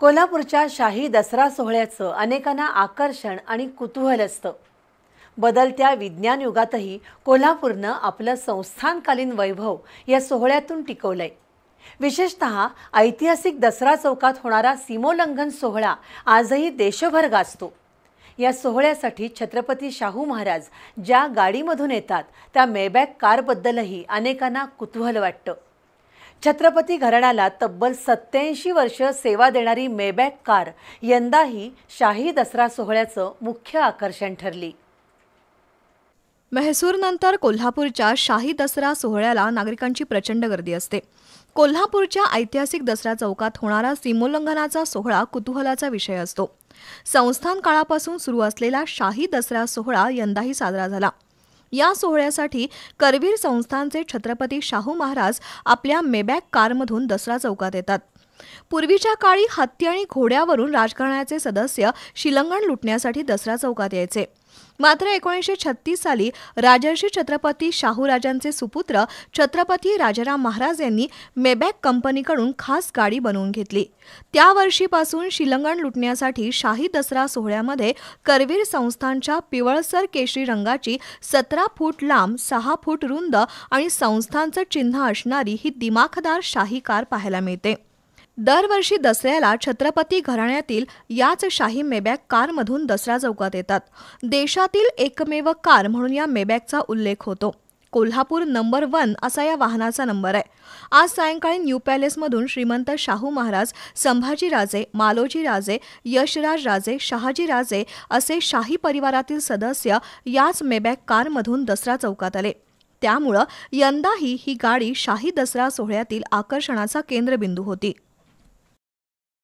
कोल्हापूरच्या शाही दसरा सोहळ्याचं अनेकांना आकर्षण आणि कुतूहल असतं बदलत्या विज्ञान युगातही कोल्हापूरनं आपलं संस्थानकालीन वैभव या सोहळ्यातून टिकवलंय विशेषत ऐतिहासिक दसरा चौकात होणारा सीमोल्लंघन सोहळा आजही देशभर गाजतो या सोहळ्यासाठी छत्रपती शाहू महाराज ज्या गाडीमधून येतात त्या मेबॅक कारबद्दलही अनेकांना कुतूहल वाटतं छत्रपती घराण्याला तब्बल सत्त्याऐंशी वर्ष सेवा देणारी मेबॅक कार यंदाही शाही दसरा सोहळ्याचं मुख्य आकर्षण ठरली मेहसूरनंतर कोल्हापूरच्या शाही दसरा सोहळ्याला नागरिकांची प्रचंड गर्दी असते कोल्हापूरच्या ऐतिहासिक दसरा चौकात होणारा सीमोल्लंघनाचा सोहळा कुतूहलाचा विषय असतो संस्थान काळापासून सुरू असलेला शाही दसरा सोहळा यंदाही साजरा झाला या सोहळ्यासाठी करवीर संस्थानचे छत्रपती शाहू महाराज आपल्या मेबॅक कारमधून दसरा चौकात येतात पूर्वीच्या काळी हत्ती आणि घोड्यावरून राजकारणाचे सदस्य शिलंगण लुटण्यासाठी दसरा चौकात यायचे मात्र एकोणीसशे छत्तीस साली राजर्षी छत्रपती शाहूराजांचे सुपुत्र छत्रपती राजाराम महाराज यांनी मेबॅक कंपनीकडून खास गाडी बनवून घेतली त्या वर्षीपासून शिलंगण लुटण्यासाठी शाही दसरा सोहळ्यामध्ये करवीर संस्थांच्या पिवळसर केशरी रंगाची सतरा फूट लांब सहा फूट रुंद आणि संस्थांचं चिन्ह असणारी ही दिमाखदार शाही कार पाहायला मिळते दरवर्षी दसऱ्याला छत्रपती घराण्यातील याच शाही मेबॅक कारमधून दसरा चौकात येतात देशातील एकमेव कार म्हणून या मेबॅकचा उल्लेख होतो कोल्हापूर नंबर वन असा या वाहनाचा नंबर आहे आज सायंकाळी न्यू पॅलेसमधून श्रीमंत शाहू महाराज संभाजीराजे मालोजीराजे शहाजी शहाजीराजे असे शाही परिवारातील सदस्य याच मेबॅक कारमधून दसरा चौकात आले त्यामुळं यंदाही ही गाडी शाही दसरा सोहळ्यातील आकर्षणाचा केंद्रबिंदू होती